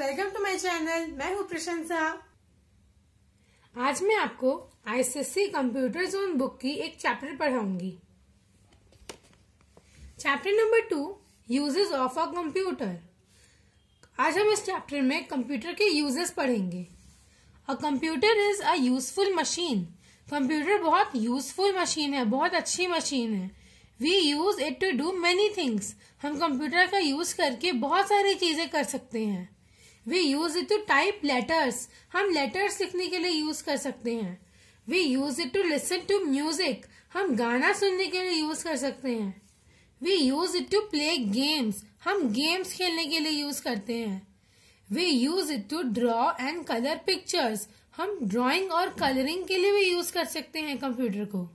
welcome to my channel मैं हूँ प्रशंसा आज मैं आपको आईसीएससी कंप्यूटर जोन बुक की एक चैप्टर पढ़ाऊंगी chapter number two uses of a computer आज हम इस चैप्टर में कंप्यूटर के यूजेस पढ़ेंगे a computer is a useful machine computer बहुत यूजफुल मशीन है बहुत अच्छी मशीन है we use it to do many things हम कंप्यूटर का यूज करके बहुत सारी चीजें कर सकते हैं we use it to type letters हम लेटर्स लिखने के लिए यूज कर सकते हैं we use it to listen to music हम गाना सुनने के लिए यूज कर सकते हैं we use it to play games हम गेम्स खेलने के लिए यूज करते हैं we use it to draw and colour pictures हम ड्राइंग और कलरिंग के लिए भी यूज कर सकते हैं कंप्यूटर को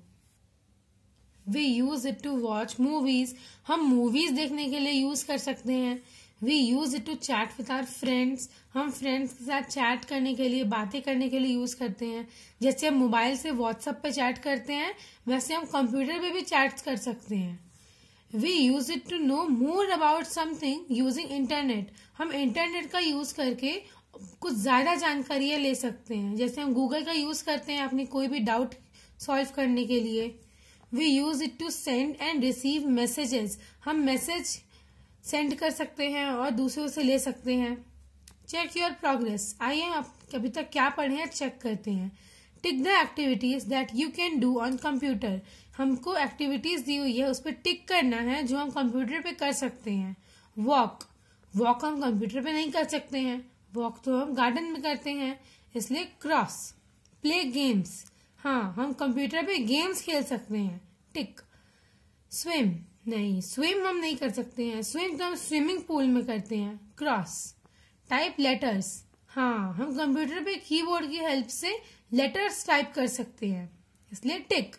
we use it to watch movies हम मूवीज देखने के लिए यूज कर सकते हैं we use it to chat with our friends हम फ्रेंड्स के साथ चैट करने के लिए बातें करने के लिए यूज करते हैं जैसे हम मोबाइल से व्हाट्सअप पे चैट करते हैं वैसे हम कंप्यूटर पे भी चैट कर सकते हैं we use it to know more about something using internet हम इंटरनेट का यूज करके कुछ ज्यादा जानकारियां ले सकते हैं जैसे हम गूगल का यूज करते हैं अपनी कोई भी डाउट सॉल्व करने के लिए we use it to send and receive messages हम मैसेज सेंड कर सकते हैं और दूसरों से ले सकते हैं चेक योर प्रोग्रेस आइए आप अभी तक क्या पढ़े हैं चेक करते हैं tick the activities that you can do on computer हमको एक्टिविटीज दी हुई है उस पर टिक करना है जो हम कंप्यूटर पे कर सकते हैं वॉक वॉक हम कंप्यूटर पे नहीं कर सकते हैं वॉक तो हम गार्डन में करते हैं इसलिए क्रॉस प्ले गेम्स हाँ हम कंप्यूटर पे गेम्स खेल सकते हैं टिक स्विम नहीं स्विम हम नहीं कर सकते हैं स्विम तो हम स्विमिंग पूल में करते हैं क्रॉस टाइप लेटर्स हाँ हम कंप्यूटर पे कीबोर्ड की हेल्प से लेटर्स टाइप कर सकते हैं इसलिए टिक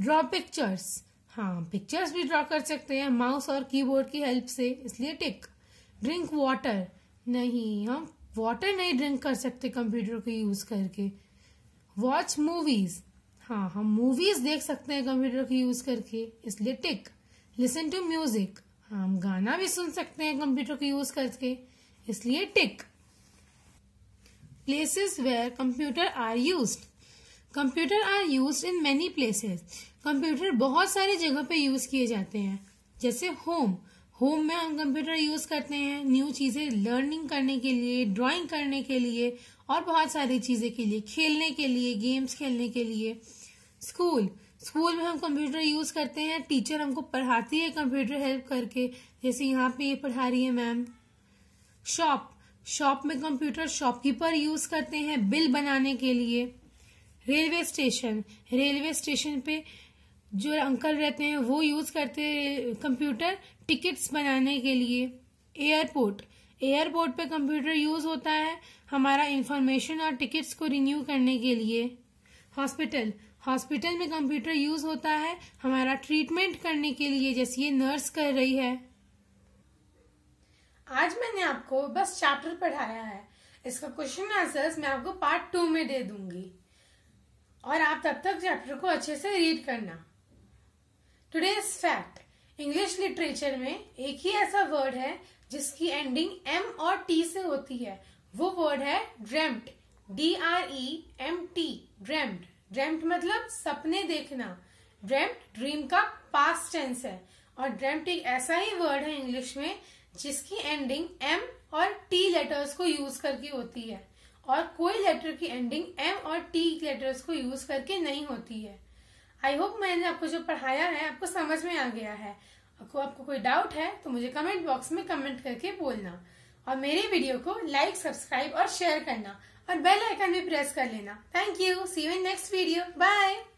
ड्रॉ पिक्चर्स हाँ पिक्चर्स भी ड्रॉ कर सकते हैं माउस और कीबोर्ड की हेल्प से इसलिए टिक ड्रिंक वाटर नहीं हम वाटर नहीं ड्रिंक कर सकते कंप्यूटर को यूज़ करके वॉच मूवीज़ हाँ हम मूवीज़ देख सकते हैं कंप्यूटर को यूज़ करके इसलिए टिक लिसन टू म्यूजिक हम गाना भी सुन सकते हैं कंप्यूटर को यूज करके इसलिए tick places where computer are use computer are use in many places computer बहुत सारी जगह पे यूज किए जाते हैं जैसे होम होम में हम कंप्यूटर यूज करते हैं न्यू चीजें लर्निंग करने के लिए ड्राइंग करने के लिए और बहुत सारी चीजें के लिए खेलने के लिए गेम्स खेलने के लिए स्कूल स्कूल में हम कंप्यूटर यूज करते हैं टीचर हमको पढ़ाती है कंप्यूटर हेल्प करके जैसे यहाँ पे ये पढ़ा रही है मैम शॉप शॉप में कंप्यूटर शॉपकीपर यूज करते हैं बिल बनाने के लिए रेलवे स्टेशन रेलवे स्टेशन पे जो अंकल रहते हैं वो यूज करते हैं कंप्यूटर टिकट्स बनाने के लिए एयरपोर्ट एयरपोर्ट पे कंप्यूटर यूज होता है हमारा इंफॉर्मेशन और टिकट्स को रिन्यू करने के लिए हॉस्पिटल हॉस्पिटल में कंप्यूटर यूज होता है हमारा ट्रीटमेंट करने के लिए जैसे ये नर्स कर रही है आज मैंने आपको बस चैप्टर पढ़ाया है इसका क्वेश्चन आंसर्स मैं आपको पार्ट टू में दे दूंगी और आप तब तक चैप्टर को अच्छे से रीड करना टुडेज फैक्ट इंग्लिश लिटरेचर में एक ही ऐसा वर्ड है जिसकी एंडिंग एम और टी से होती है वो वर्ड है dreamt D R E M T dreamt dreamt मतलब सपने देखना ड्रेम्ट ड्रीम का पास्ट टेंस है और ड्रेम्ट एक ऐसा ही वर्ड है इंग्लिश में जिसकी एंडिंग एम और टी लेटर्स को यूज करके होती है और कोई लेटर की एंडिंग एम और टी लेटर्स को यूज करके नहीं होती है आई होप मैंने आपको जो पढ़ाया है आपको समझ में आ गया है आपको आपको कोई डाउट है तो मुझे कमेंट बॉक्स में कमेंट करके बोलना और मेरे वीडियो को लाइक सब्सक्राइब और शेयर करना और बेल आइकन भी प्रेस कर लेना thank you see you in next video bye